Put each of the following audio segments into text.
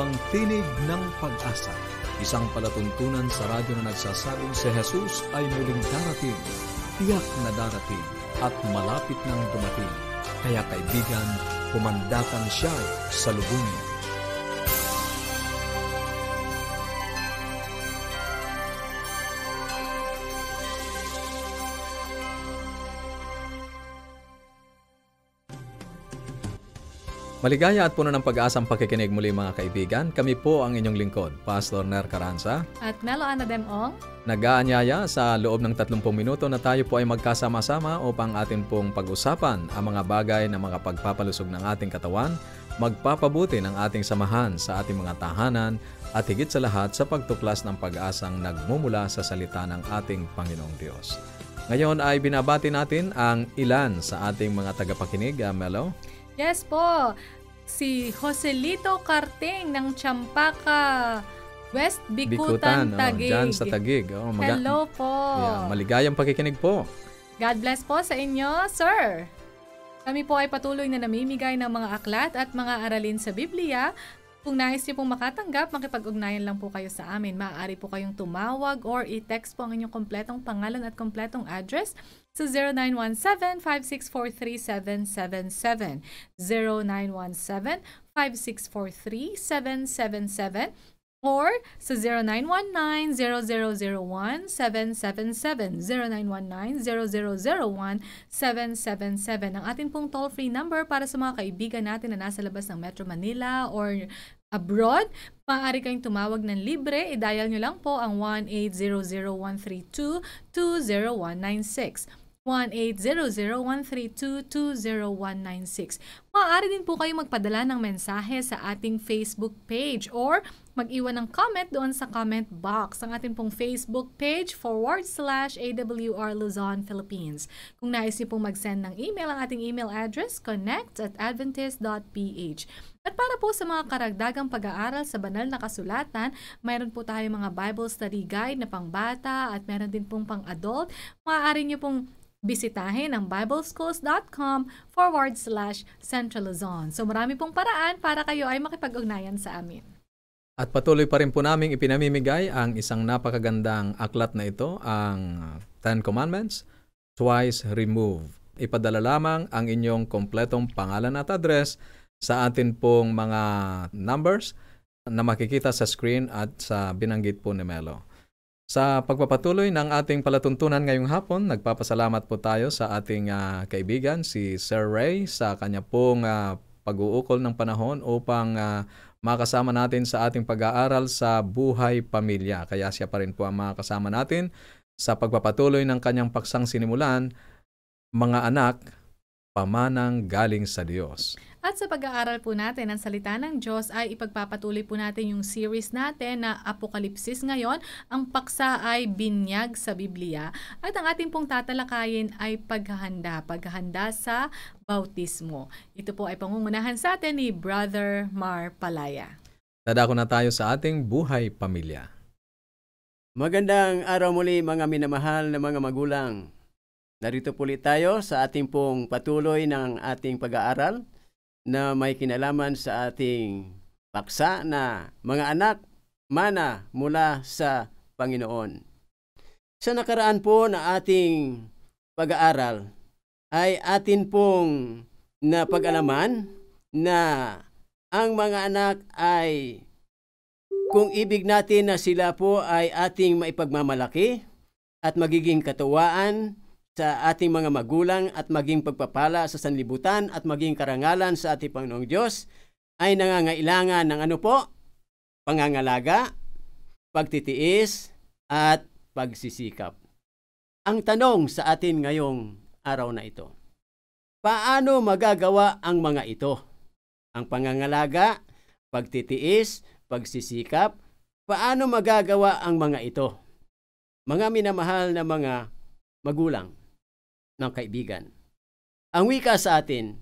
ang tinig ng pag-asa, isang palatuntunan sa radyo na nagsasabing si Jesus ay muling darating, tiyak na darating at malapit nang dumating. Kaya kaibigan, kumandatan siya sa lubungin. Maligaya at puno ng pag-asang pakikinig muli mga kaibigan. Kami po ang inyong lingkod, Pastor Ner Caranza. At Melo Anademong. Nag-aanyaya sa loob ng 30 minuto na tayo po ay magkasama-sama upang atin pong pag-usapan ang mga bagay na mga pagpapalusog ng ating katawan, magpapabuti ng ating samahan sa ating mga tahanan, at higit sa lahat sa pagtuklas ng pag-asang nagmumula sa salita ng ating Panginoong Diyos. Ngayon ay binabati natin ang ilan sa ating mga tagapakinig, ah, Melo. Yes po si Joselito Carting ng Champaka, West Bikutan, Bikutan ah, Tagig. Oh, sa Tagig. Oh, maga- Hello po. Yeah, maligayang pakikinig po. God bless po sa inyo, sir. Kami po ay patuloy na namimigay ng mga aklat at mga aralin sa Biblia kung nais niyo pong makatanggap, makipag-ugnayan lang po kayo sa amin. Maaari po kayong tumawag or i-text po ang inyong kompletong pangalan at kompletong address sa 0917-5643-777. 0917-5643-777 or sa 0919-0001-777, 0919-0001-777. Ang atin pong toll-free number para sa mga kaibigan natin na nasa labas ng Metro Manila or abroad, maaari kayong tumawag ng libre. I-dial nyo lang po ang 1-800-132-20196. 1-800-132-20196. Maaari din po kayong magpadala ng mensahe sa ating Facebook page or mag-iwan ng comment doon sa comment box ng ating pong Facebook page forward slash AWR Luzon, Philippines. Kung nais niyo pong mag-send ng email, ang ating email address connect at adventist.ph. At para po sa mga karagdagang pag-aaral sa banal na kasulatan, mayroon po tayong mga Bible study guide na pangbata at mayroon din pong pang-adult. Maaari nyo pong bisitahin ang bibleschools.com forward slash Central So marami pong paraan para kayo ay makipag-ugnayan sa amin. At patuloy pa rin po naming ipinamimigay ang isang napakagandang aklat na ito, ang Ten Commandments, Twice Remove. Ipadala lamang ang inyong kompletong pangalan at address sa atin pong mga numbers na makikita sa screen at sa binanggit po ni Melo. Sa pagpapatuloy ng ating palatuntunan ngayong hapon, nagpapasalamat po tayo sa ating uh, kaibigan si Sir Ray sa kanya pong uh, pag-uukol ng panahon upang uh, makasama natin sa ating pag-aaral sa buhay pamilya. Kaya siya pa rin po ang makasama natin sa pagpapatuloy ng kanyang paksang sinimulan, mga anak, pamanang galing sa Diyos. At sa pag-aaral po natin ng salita ng Diyos ay ipagpapatuloy po natin yung series natin na Apokalipsis ngayon. Ang paksa ay binyag sa Biblia. At ang ating pong tatalakayin ay paghahanda. Paghahanda sa bautismo. Ito po ay pangungunahan sa atin ni Brother Mar Palaya. Dadako na tayo sa ating buhay pamilya. Magandang araw muli mga minamahal na mga magulang. Narito po ulit tayo sa ating pong patuloy ng ating pag-aaral na may kinalaman sa ating paksa na mga anak mana mula sa Panginoon. Sa nakaraan po na ating pag-aaral ay atin pong napag-alaman na ang mga anak ay kung ibig natin na sila po ay ating maipagmamalaki at magiging katuwaan sa ating mga magulang at maging pagpapala sa sanlibutan at maging karangalan sa ating Panginoong Diyos ay nangangailangan ng ano po? Pangangalaga, pagtitiis, at pagsisikap. Ang tanong sa atin ngayong araw na ito, paano magagawa ang mga ito? Ang pangangalaga, pagtitiis, pagsisikap, paano magagawa ang mga ito? Mga minamahal na mga magulang ng kaibigan. Ang wika sa atin,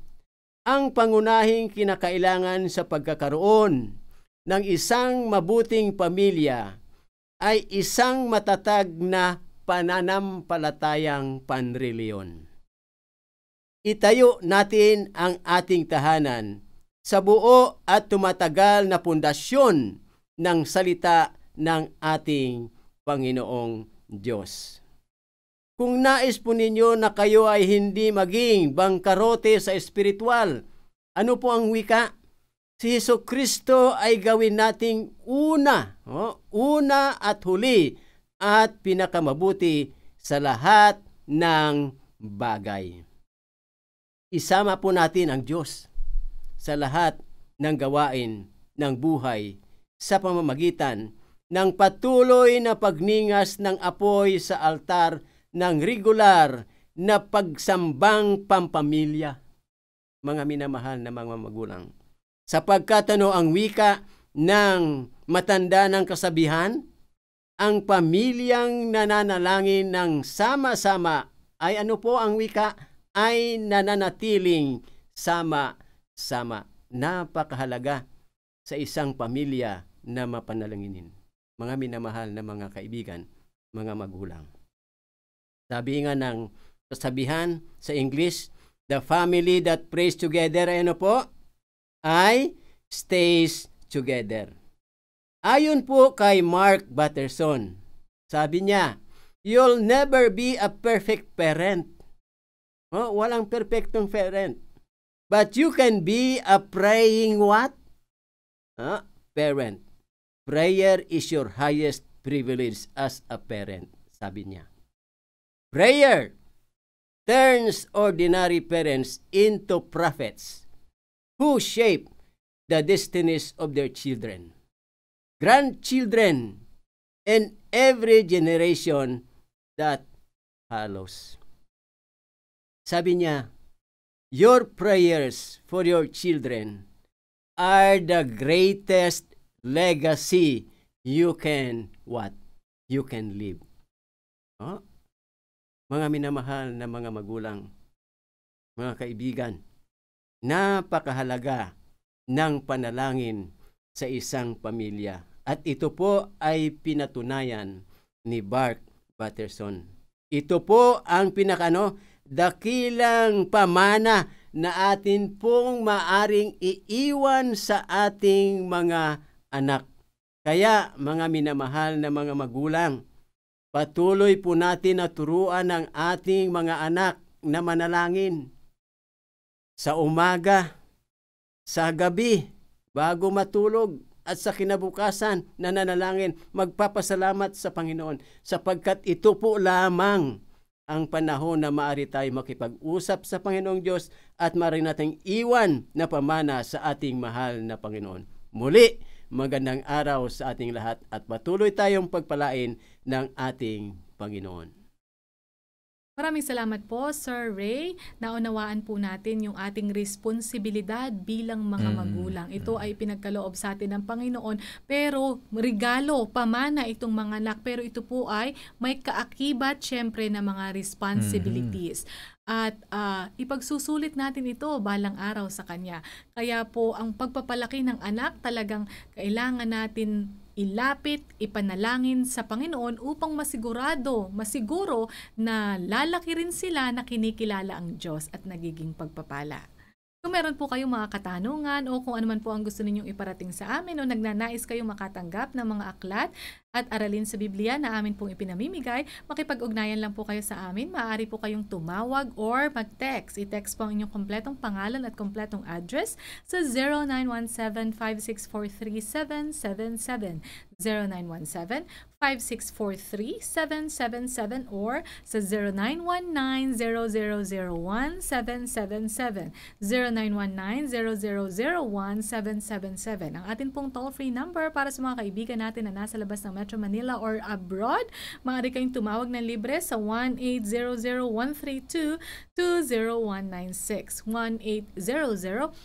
ang pangunahing kinakailangan sa pagkakaroon ng isang mabuting pamilya ay isang matatag na pananampalatayang panreliyon. Itayo natin ang ating tahanan sa buo at tumatagal na pundasyon ng salita ng ating Panginoong Diyos. Kung nais po ninyo na kayo ay hindi maging bangkarote sa espiritual, ano po ang wika? Si Heso Kristo ay gawin nating una, oh, una at huli at pinakamabuti sa lahat ng bagay. Isama po natin ang Diyos sa lahat ng gawain ng buhay sa pamamagitan ng patuloy na pagningas ng apoy sa altar ng regular na pagsambang pampamilya, mga minamahal na mga magulang. Sapagkat ano ang wika ng matanda ng kasabihan, ang pamilyang nananalangin ng sama-sama ay ano po ang wika? Ay nananatiling sama-sama. Napakahalaga sa isang pamilya na mapanalanginin. Mga minamahal na mga kaibigan, mga magulang. Sabi nga ng kasabihan sa English, the family that prays together, ano po, ay stays together. Ayon po kay Mark Batterson, sabi niya, you'll never be a perfect parent. Oh, walang perfectong parent. But you can be a praying what? Huh? Ah, parent. Prayer is your highest privilege as a parent, sabi niya. Prayer turns ordinary parents into prophets who shape the destinies of their children, grandchildren, and every generation that follows. Sabi niya, Your prayers for your children are the greatest legacy you can what? You can live. Huh? Oh mga minamahal na mga magulang, mga kaibigan, napakahalaga ng panalangin sa isang pamilya. At ito po ay pinatunayan ni Bart Patterson. Ito po ang pinakano, dakilang pamana na atin pong maaring iiwan sa ating mga anak. Kaya mga minamahal na mga magulang, Patuloy po natin na turuan ang ating mga anak na manalangin sa umaga, sa gabi, bago matulog at sa kinabukasan na nanalangin, magpapasalamat sa Panginoon sapagkat ito po lamang ang panahon na maaari tayo makipag-usap sa Panginoong Diyos at maaari nating iwan na pamana sa ating mahal na Panginoon. Muli, magandang araw sa ating lahat at patuloy tayong pagpalain ng ating Panginoon. Maraming salamat po, Sir Ray. Naunawaan po natin yung ating responsibilidad bilang mga mm. magulang. Ito mm. ay pinagkaloob sa atin ng Panginoon, pero regalo, pamana itong mga anak. Pero ito po ay may kaakibat, syempre, ng mga responsibilities. Mm-hmm. At uh, ipagsusulit natin ito balang araw sa Kanya. Kaya po, ang pagpapalaki ng anak talagang kailangan natin ilapit, ipanalangin sa Panginoon upang masigurado, masiguro na lalaki rin sila na kinikilala ang Diyos at nagiging pagpapala. Kung meron po kayong mga katanungan o kung anuman po ang gusto ninyong iparating sa amin o nagnanais kayong makatanggap ng mga aklat at aralin sa Biblia na amin pong ipinamimigay, makipag-ugnayan lang po kayo sa amin. Maaari po kayong tumawag or mag-text. I-text po ang inyong kompletong pangalan at kompletong address sa 0917-5643-777, 0917-5643-777 or sa 0919-0001-777, 0919-0001-777. Ang atin pong toll-free number para sa mga kaibigan natin na nasa labas ng Metro Manila or abroad, maaari kayong tumawag ng libre sa 1-800-132-20196. 1-800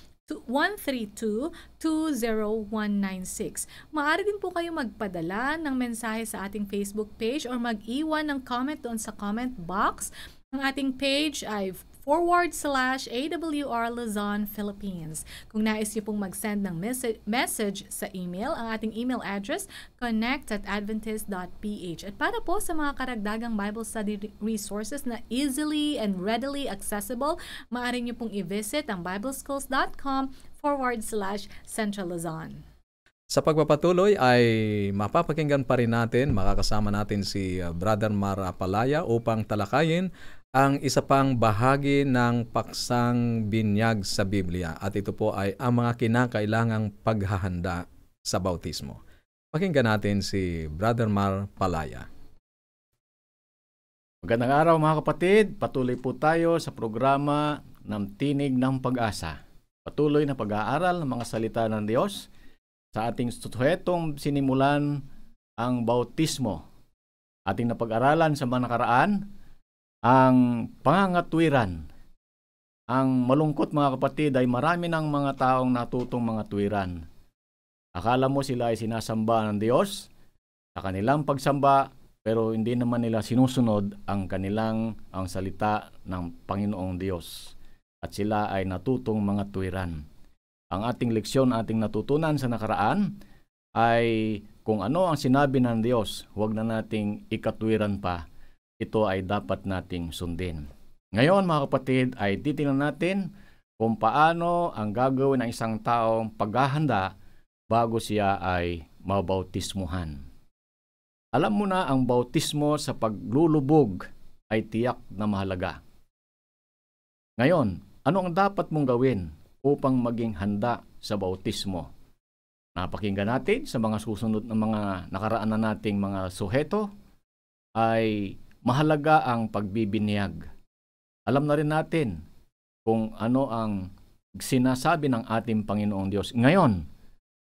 132-20196. Maaari din po kayo magpadala ng mensahe sa ating Facebook page or mag-iwan ng comment doon sa comment box. Ang ating page ay forward slash AWR Luzon, Philippines. Kung nais niyo pong mag-send ng mes- message sa email, ang ating email address, connect at adventist.ph. At para po sa mga karagdagang Bible study resources na easily and readily accessible, maaari niyo pong i-visit ang bibleschools.com forward slash Central Luzon. Sa pagpapatuloy ay mapapakinggan pa rin natin, makakasama natin si uh, Brother Mara Palaya upang talakayin ang isa pang bahagi ng paksang binyag sa Biblia at ito po ay ang mga kinakailangang paghahanda sa bautismo. Pakinggan natin si Brother Mar Palaya. Magandang araw mga kapatid, patuloy po tayo sa programa ng Tinig ng Pag-asa. Patuloy na pag-aaral ng mga salita ng Diyos sa ating suhetong sinimulan ang bautismo. Ating napag-aralan sa mga nakaraan ang pangangatwiran. Ang malungkot mga kapatid ay marami ng mga taong natutong mga tuwiran. Akala mo sila ay sinasamba ng Diyos sa kanilang pagsamba pero hindi naman nila sinusunod ang kanilang ang salita ng Panginoong Diyos at sila ay natutong mga tuwiran. Ang ating leksyon, ating natutunan sa nakaraan ay kung ano ang sinabi ng Diyos, huwag na nating ikatwiran pa ito ay dapat nating sundin. Ngayon mga kapatid ay titingnan natin kung paano ang gagawin ng isang taong paghahanda bago siya ay mabautismuhan. Alam mo na ang bautismo sa paglulubog ay tiyak na mahalaga. Ngayon, ano ang dapat mong gawin upang maging handa sa bautismo? Napakinggan natin sa mga susunod na mga nakaraan na nating mga suheto ay mahalaga ang pagbibinyag. Alam na rin natin kung ano ang sinasabi ng ating Panginoong Diyos. Ngayon,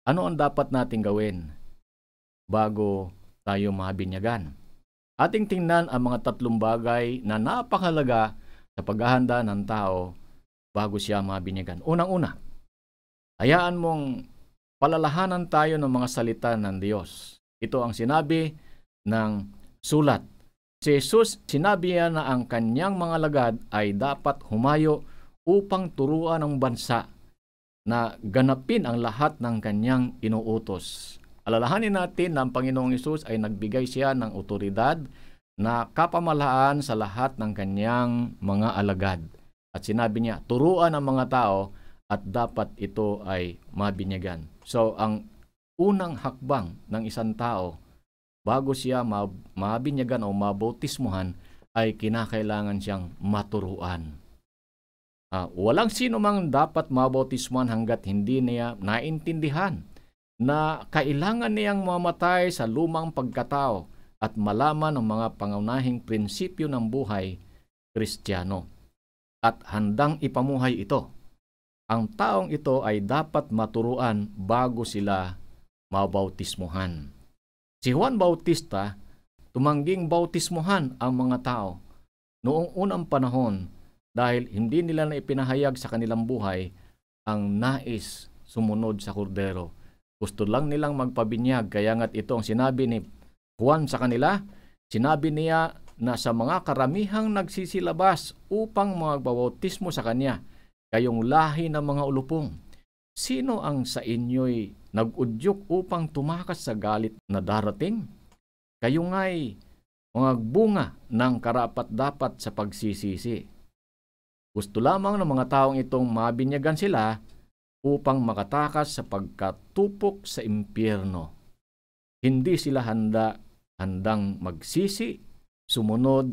ano ang dapat nating gawin bago tayo mabinyagan? Ating tingnan ang mga tatlong bagay na napakalaga sa paghahanda ng tao bago siya mabinyagan. Unang-una, hayaan mong palalahanan tayo ng mga salita ng Diyos. Ito ang sinabi ng sulat Si Jesus, sinabi niya na ang kanyang mga lagad ay dapat humayo upang turuan ang bansa na ganapin ang lahat ng kanyang inuutos. Alalahanin natin na ang Panginoong Isus ay nagbigay siya ng otoridad na kapamalaan sa lahat ng kanyang mga alagad. At sinabi niya, turuan ang mga tao at dapat ito ay mabinyagan. So, ang unang hakbang ng isang tao bago siya mab- mabinyagan o mabautismuhan ay kinakailangan siyang maturuan. Uh, walang sino mang dapat mabautismuhan hanggat hindi niya naintindihan na kailangan niyang mamatay sa lumang pagkatao at malaman ang mga pangunahing prinsipyo ng buhay Kristiyano at handang ipamuhay ito. Ang taong ito ay dapat maturuan bago sila mabautismuhan. Si Juan Bautista tumangging bautismuhan ang mga tao noong unang panahon dahil hindi nila na ipinahayag sa kanilang buhay ang nais sumunod sa kordero. Gusto lang nilang magpabinyag kaya nga't ito ang sinabi ni Juan sa kanila. Sinabi niya na sa mga karamihang nagsisilabas upang magbabautismo sa kanya, kayong lahi ng mga ulupong, sino ang sa inyo'y nagudyok upang tumakas sa galit na darating. Kayo nga'y mga bunga ng karapat-dapat sa pagsisisi. Gusto lamang ng mga taong itong mabinyagan sila upang makatakas sa pagkatupok sa impyerno. Hindi sila handa handang magsisi, sumunod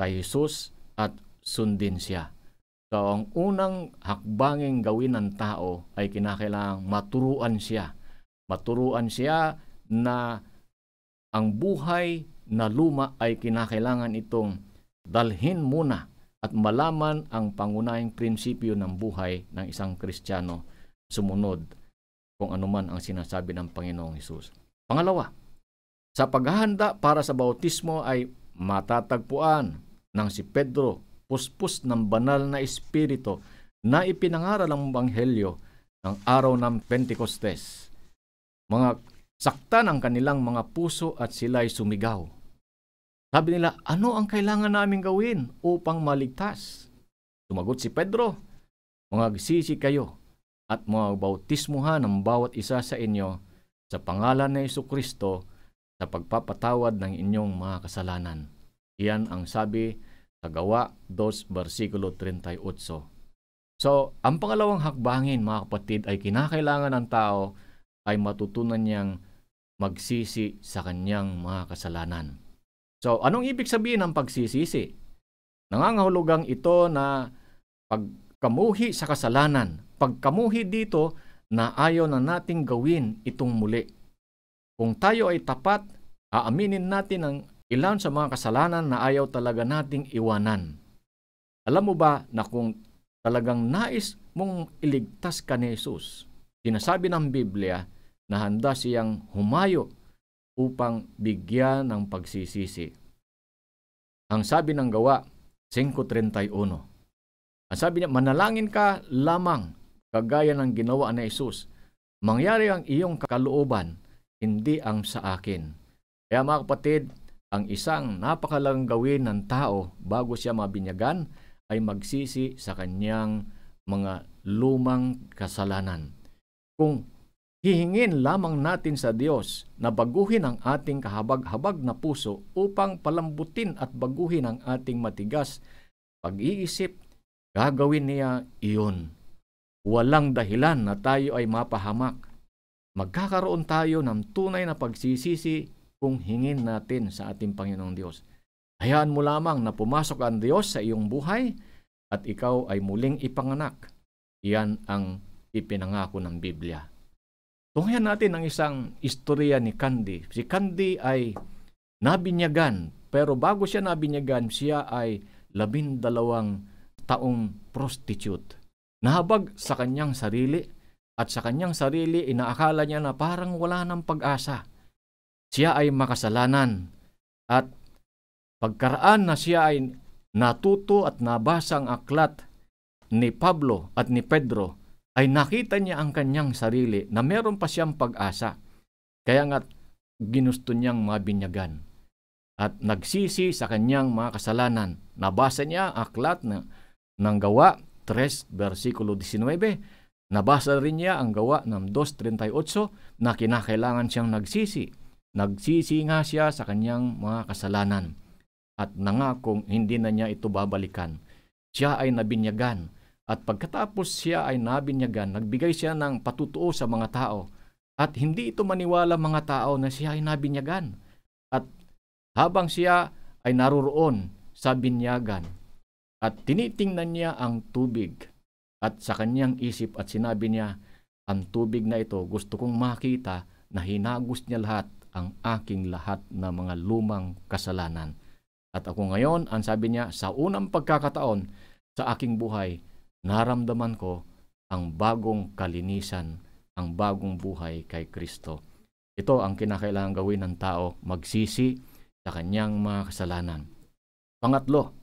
kay Jesus at sundin siya. So ang unang hakbanging gawin ng tao ay kinakailangang maturuan siya Maturuan siya na ang buhay na luma ay kinakailangan itong dalhin muna at malaman ang pangunahing prinsipyo ng buhay ng isang Kristiyano sumunod kung anuman ang sinasabi ng Panginoong Hesus. Pangalawa, sa paghahanda para sa bautismo ay matatagpuan ng si Pedro puspos ng banal na espiritu na ipinangaral ang banghelyo ng araw ng Pentecostes. Mga saktan ang kanilang mga puso at sila'y sumigaw. Sabi nila, ano ang kailangan namin gawin upang maligtas? Sumagot si Pedro, mga gisisi kayo at mga bautismuhan ng bawat isa sa inyo sa pangalan ni Yesu Kristo sa pagpapatawad ng inyong mga kasalanan. Iyan ang sabi sa Gawa 2, versikulo 38. So, ang pangalawang hakbangin, mga kapatid, ay kinakailangan ng tao ay matutunan niyang magsisi sa kanyang mga kasalanan. So, anong ibig sabihin ng pagsisisi? Nangangahulugang ito na pagkamuhi sa kasalanan. Pagkamuhi dito na ayaw na nating gawin itong muli. Kung tayo ay tapat, aaminin natin ang ilan sa mga kasalanan na ayaw talaga nating iwanan. Alam mo ba na kung talagang nais mong iligtas ka ni Jesus, sinasabi ng Biblia na handa siyang humayo upang bigyan ng pagsisisi. Ang sabi ng gawa, 5.31. Ang sabi niya, manalangin ka lamang kagaya ng ginawa ni Isus. Mangyari ang iyong kalooban, hindi ang sa akin. Kaya mga kapatid, ang isang napakalang gawin ng tao bago siya mabinyagan ay magsisi sa kanyang mga lumang kasalanan. Kung Hihingin lamang natin sa Diyos na baguhin ang ating kahabag-habag na puso upang palambutin at baguhin ang ating matigas pag-iisip, gagawin niya iyon. Walang dahilan na tayo ay mapahamak. Magkakaroon tayo ng tunay na pagsisisi kung hingin natin sa ating Panginoong Diyos. Hayaan mo lamang na pumasok ang Diyos sa iyong buhay at ikaw ay muling ipanganak. Iyan ang ipinangako ng Biblia. Tunghayan natin ang isang istorya ni Candy. Si Candy ay nabinyagan, pero bago siya nabinyagan, siya ay labindalawang taong prostitute. Nahabag sa kanyang sarili at sa kanyang sarili inaakala niya na parang wala ng pag-asa. Siya ay makasalanan at pagkaraan na siya ay natuto at nabasa ang aklat ni Pablo at ni Pedro ay nakita niya ang kanyang sarili na meron pa siyang pag-asa. Kaya nga ginusto niyang mabinyagan at nagsisi sa kanyang mga kasalanan. Nabasa niya aklat na, ng gawa 3 versikulo 19. Nabasa rin niya ang gawa ng 2.38 na kinakailangan siyang nagsisi. Nagsisi nga siya sa kanyang mga kasalanan at nangakong hindi na niya ito babalikan. Siya ay nabinyagan at pagkatapos siya ay nabinyagan, nagbigay siya ng patutuo sa mga tao. At hindi ito maniwala mga tao na siya ay nabinyagan. At habang siya ay naroroon sa binyagan, at tinitingnan niya ang tubig. At sa kanyang isip at sinabi niya, ang tubig na ito gusto kong makita na hinagos niya lahat ang aking lahat na mga lumang kasalanan. At ako ngayon, ang sabi niya, sa unang pagkakataon sa aking buhay, naramdaman ko ang bagong kalinisan, ang bagong buhay kay Kristo. Ito ang kinakailangan gawin ng tao, magsisi sa kanyang mga kasalanan. Pangatlo,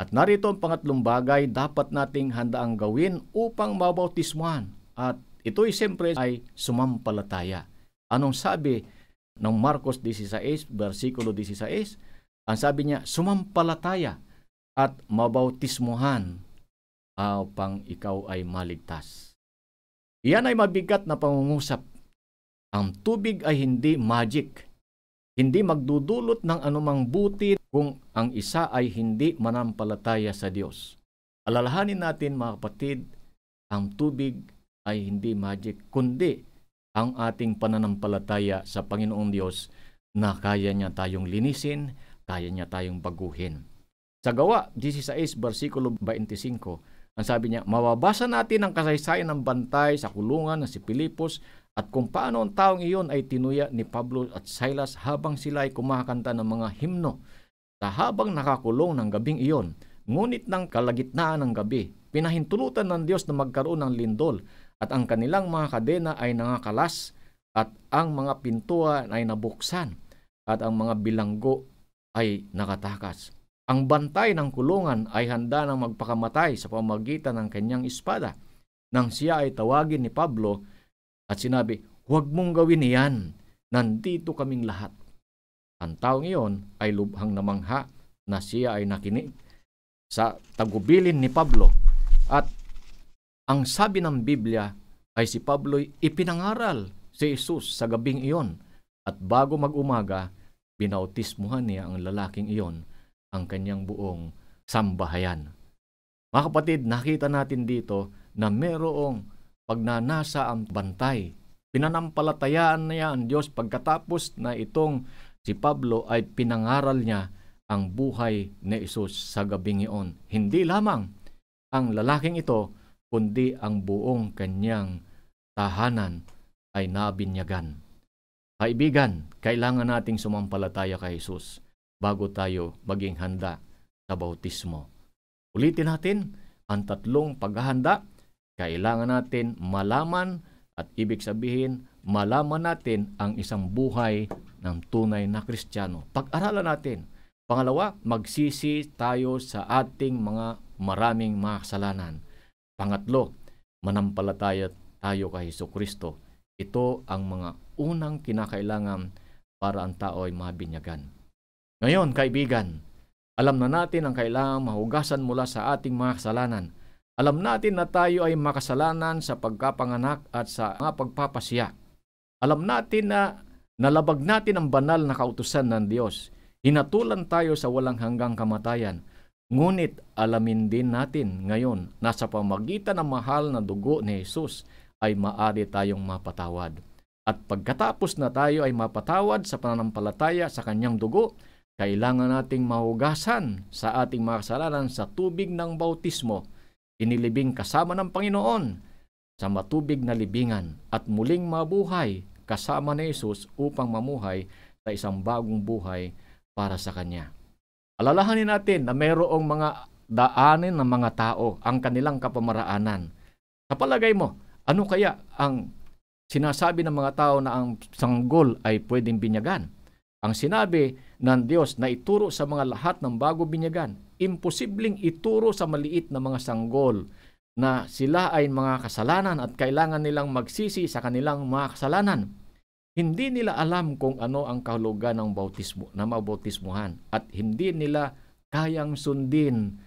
at narito ang pangatlong bagay dapat nating handaang gawin upang mabautismuhan at ito ay siyempre ay sumampalataya. Anong sabi ng Marcos 16, versikulo 16? Ang sabi niya, sumampalataya at mabautismuhan upang ikaw ay maligtas. Iyan ay mabigat na pangungusap. Ang tubig ay hindi magic. Hindi magdudulot ng anumang buti kung ang isa ay hindi manampalataya sa Diyos. Alalahanin natin mga kapatid, ang tubig ay hindi magic, kundi ang ating pananampalataya sa Panginoong Diyos na kaya niya tayong linisin, kaya niya tayong baguhin. Sa gawa 16 versikulo 25, ang sabi niya, mababasa natin ang kasaysayan ng bantay sa kulungan ng si Pilipos at kung paano ang taong iyon ay tinuya ni Pablo at Silas habang sila ay kumakanta ng mga himno sa habang nakakulong ng gabing iyon. Ngunit ng kalagitnaan ng gabi, pinahintulutan ng Diyos na magkaroon ng lindol at ang kanilang mga kadena ay nangakalas at ang mga pintuan ay nabuksan at ang mga bilanggo ay nakatakas. Ang bantay ng kulungan ay handa ng magpakamatay sa pamagitan ng kanyang espada. Nang siya ay tawagin ni Pablo at sinabi, Huwag mong gawin iyan, nandito kaming lahat. Ang taong iyon ay lubhang namangha na siya ay nakinig sa tagubilin ni Pablo. At ang sabi ng Biblia ay si Pablo'y ipinangaral si Jesus sa gabing iyon at bago mag-umaga, binautismuhan niya ang lalaking iyon ang kanyang buong sambahayan. Mga kapatid, nakita natin dito na merong pagnanasa ang bantay. Pinanampalatayaan niya ang Diyos pagkatapos na itong si Pablo ay pinangaral niya ang buhay ni Isus sa gabing iyon. Hindi lamang ang lalaking ito, kundi ang buong kanyang tahanan ay nabinyagan. Kaibigan, kailangan nating sumampalataya kay Jesus bago tayo maging handa sa bautismo. Ulitin natin ang tatlong paghahanda. Kailangan natin malaman at ibig sabihin, malaman natin ang isang buhay ng tunay na Kristiyano. Pag-aralan natin. Pangalawa, magsisi tayo sa ating mga maraming mga kasalanan. Pangatlo, manampalataya tayo kay Heso Kristo. Ito ang mga unang kinakailangan para ang tao ay mabinyagan. Ngayon, kaibigan, alam na natin ang kailangang mahugasan mula sa ating mga kasalanan. Alam natin na tayo ay makasalanan sa pagkapanganak at sa mga pagpapasya. Alam natin na nalabag natin ang banal na kautusan ng Diyos. Hinatulan tayo sa walang hanggang kamatayan. Ngunit alamin din natin ngayon na sa pamagitan ng mahal na dugo ni Jesus ay maaari tayong mapatawad. At pagkatapos na tayo ay mapatawad sa pananampalataya sa kanyang dugo, kailangan nating mahugasan sa ating mga kasalanan sa tubig ng bautismo, inilibing kasama ng Panginoon sa matubig na libingan at muling mabuhay kasama ni Jesus upang mamuhay sa isang bagong buhay para sa Kanya. Alalahanin natin na mayroong mga daanin ng mga tao ang kanilang kapamaraanan. Kapalagay mo, ano kaya ang sinasabi ng mga tao na ang sanggol ay pwedeng binyagan? Ang sinabi ng Diyos na ituro sa mga lahat ng bago binyagan, imposibleng ituro sa maliit na mga sanggol na sila ay mga kasalanan at kailangan nilang magsisi sa kanilang mga kasalanan. Hindi nila alam kung ano ang kahulugan ng bautismo, na mabautismuhan at hindi nila kayang sundin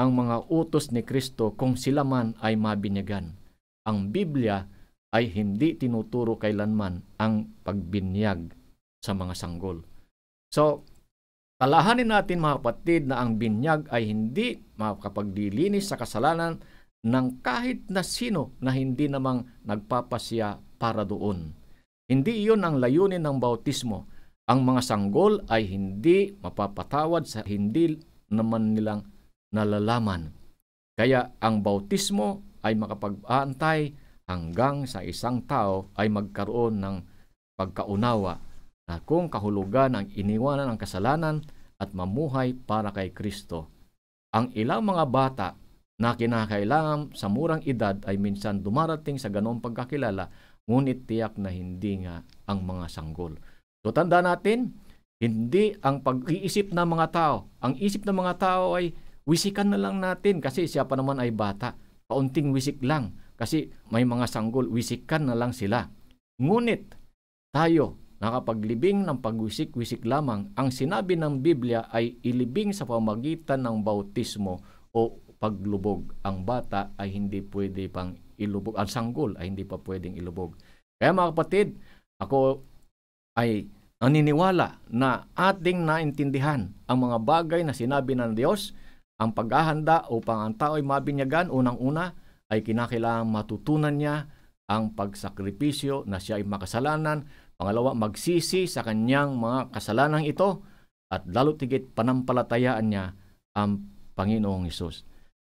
ang mga utos ni Kristo kung sila man ay mabinyagan. Ang Biblia ay hindi tinuturo kailanman ang pagbinyag sa mga sanggol. So, Alahanin natin mga kapatid na ang binyag ay hindi makapaglilinis sa kasalanan ng kahit na sino na hindi namang nagpapasya para doon. Hindi iyon ang layunin ng bautismo. Ang mga sanggol ay hindi mapapatawad sa hindi naman nilang nalalaman. Kaya ang bautismo ay makapag-aantay hanggang sa isang tao ay magkaroon ng pagkaunawa na kung kahulugan ang iniwanan ng kasalanan at mamuhay para kay Kristo. Ang ilang mga bata na kinakailangan sa murang edad ay minsan dumarating sa ganong pagkakilala, ngunit tiyak na hindi nga ang mga sanggol. So tanda natin, hindi ang pag-iisip ng mga tao. Ang isip ng mga tao ay wisikan na lang natin kasi siya pa naman ay bata. Kaunting wisik lang kasi may mga sanggol, wisikan na lang sila. Ngunit tayo nakapaglibing ng pagwisik-wisik lamang, ang sinabi ng Biblia ay ilibing sa pamagitan ng bautismo o paglubog. Ang bata ay hindi pwede pang ilubog. Ang sanggol ay hindi pa pwedeng ilubog. Kaya mga kapatid, ako ay naniniwala na ating naintindihan ang mga bagay na sinabi ng Diyos, ang paghahanda upang ang tao ay mabinyagan, unang-una ay kinakailangan matutunan niya ang pagsakripisyo na siya ay makasalanan Pangalawa, magsisi sa kanyang mga kasalanang ito at lalo tigit panampalatayaan niya ang Panginoong Isus.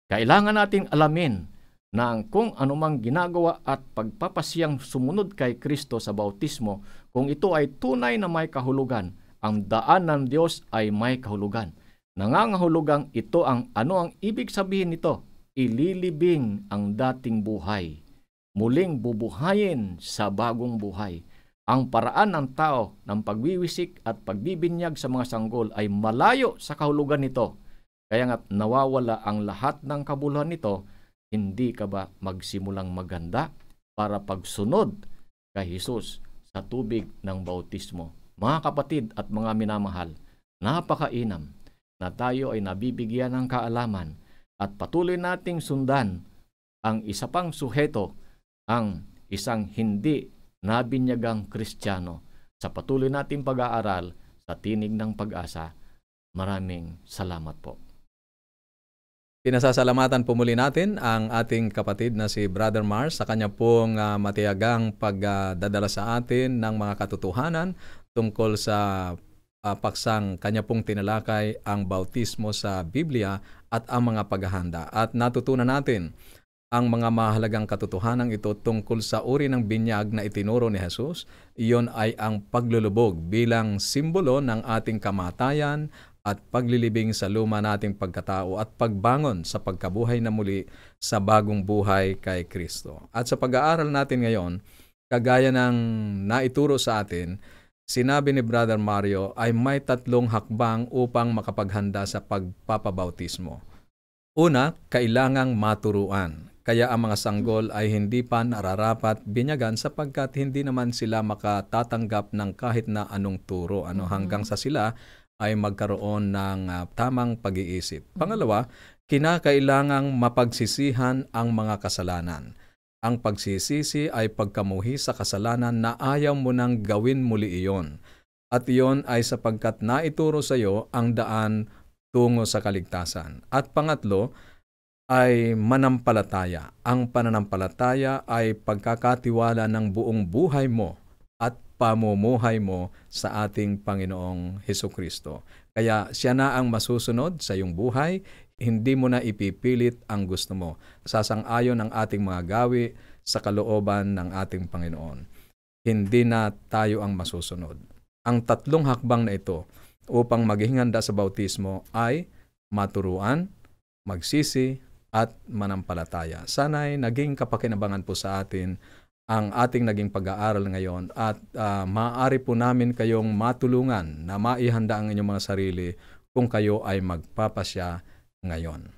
Kailangan nating alamin na ang kung anumang ginagawa at pagpapasiyang sumunod kay Kristo sa bautismo, kung ito ay tunay na may kahulugan, ang daan ng Diyos ay may kahulugan. Nangangahulugang ito ang ano ang ibig sabihin nito? Ililibing ang dating buhay. Muling bubuhayin sa bagong buhay. Ang paraan ng tao ng pagwiwisik at pagbibinyag sa mga sanggol ay malayo sa kahulugan nito. Kaya nga nawawala ang lahat ng kabuluhan nito, hindi ka ba magsimulang maganda para pagsunod kay Jesus sa tubig ng bautismo? Mga kapatid at mga minamahal, napakainam na tayo ay nabibigyan ng kaalaman at patuloy nating sundan ang isa pang suheto, ang isang hindi na binyagang Kristiyano sa patuloy nating pag-aaral sa tinig ng pag-asa. Maraming salamat po. Pinasasalamatan po muli natin ang ating kapatid na si Brother Mars sa kanya pong uh, matiyagang pagdadala uh, sa atin ng mga katotohanan tungkol sa uh, paksang kanya pong tinalakay ang bautismo sa Biblia at ang mga paghahanda. At natutunan natin ang mga mahalagang katotohanan ito tungkol sa uri ng binyag na itinuro ni Jesus, iyon ay ang paglulubog bilang simbolo ng ating kamatayan at paglilibing sa luma nating pagkatao at pagbangon sa pagkabuhay na muli sa bagong buhay kay Kristo. At sa pag-aaral natin ngayon, kagaya ng naituro sa atin, sinabi ni Brother Mario ay may tatlong hakbang upang makapaghanda sa pagpapabautismo. Una, kailangang maturuan. Kaya ang mga sanggol ay hindi pa nararapat binyagan sapagkat hindi naman sila makatatanggap ng kahit na anong turo ano mm-hmm. hanggang sa sila ay magkaroon ng uh, tamang pag-iisip. Pangalawa, kinakailangang mapagsisihan ang mga kasalanan. Ang pagsisisi ay pagkamuhi sa kasalanan na ayaw mo nang gawin muli iyon. At iyon ay sapagkat naituro sa iyo ang daan tungo sa kaligtasan. At pangatlo, ay manampalataya. Ang pananampalataya ay pagkakatiwala ng buong buhay mo at pamumuhay mo sa ating Panginoong Heso Kristo. Kaya siya na ang masusunod sa iyong buhay, hindi mo na ipipilit ang gusto mo. Sasang-ayon ang ating mga gawi sa kalooban ng ating Panginoon. Hindi na tayo ang masusunod. Ang tatlong hakbang na ito upang maging handa sa bautismo ay maturuan, magsisi, at manampalataya. Sana'y naging kapakinabangan po sa atin ang ating naging pag-aaral ngayon at uh, maaari po namin kayong matulungan na maihanda ang inyong mga sarili kung kayo ay magpapasya ngayon.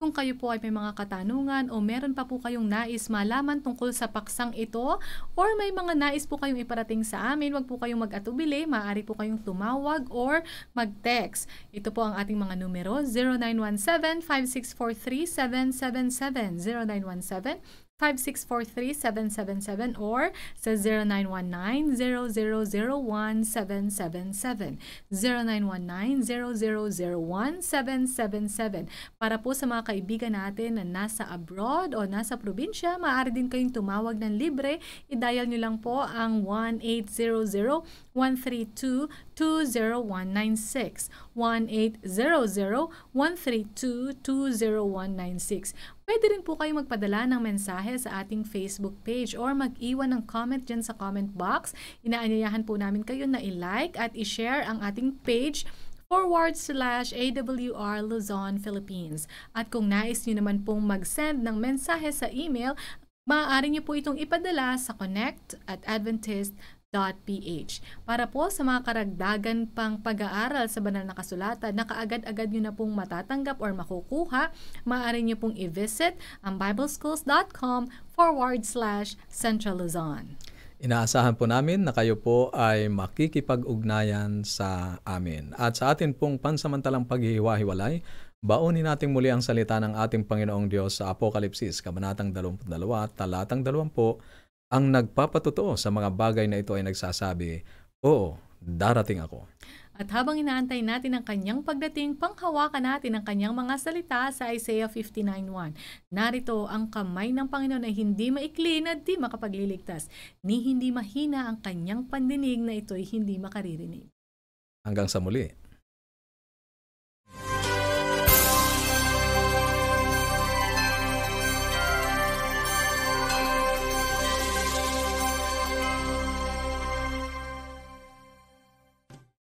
Kung kayo po ay may mga katanungan o meron pa po kayong nais malaman tungkol sa paksang ito or may mga nais po kayong iparating sa amin, wag po kayong mag-atubili. Maaari po kayong tumawag or mag-text. Ito po ang ating mga numero 0917-5643-777 0917 5643777 or sa 0919 0001 0919 0001 Para po sa mga kaibigan natin na nasa abroad o nasa probinsya, maaari din kayong tumawag ng libre. I-dial nyo lang po ang 1800 132 20196, 1-800-132-20196. Pwede rin po kayo magpadala ng mensahe sa ating Facebook page or mag-iwan ng comment dyan sa comment box. Inaanyayahan po namin kayo na i-like at i-share ang ating page forward slash AWR Luzon, Philippines. At kung nais nyo naman pong mag-send ng mensahe sa email, maaari nyo po itong ipadala sa connect at adventist.com www.ph. Para po sa mga karagdagan pang pag-aaral sa banal na kasulatan na kaagad-agad nyo na pong matatanggap or makukuha, maaari nyo pong i-visit ang bibleschools.com forward slash Central Luzon. Inaasahan po namin na kayo po ay makikipag-ugnayan sa amin. At sa atin pong pansamantalang paghihiwa-hiwalay, Baunin natin muli ang salita ng ating Panginoong Diyos sa Apokalipsis, Kabanatang 22, Talatang 20, ang nagpapatotoo sa mga bagay na ito ay nagsasabi, Oo, darating ako. At habang inaantay natin ang kanyang pagdating, panghawakan natin ang kanyang mga salita sa Isaiah 59.1. Narito ang kamay ng Panginoon ay hindi maikli na di makapagliligtas, ni hindi mahina ang kanyang pandinig na ito'y hindi makaririnig. Hanggang sa muli.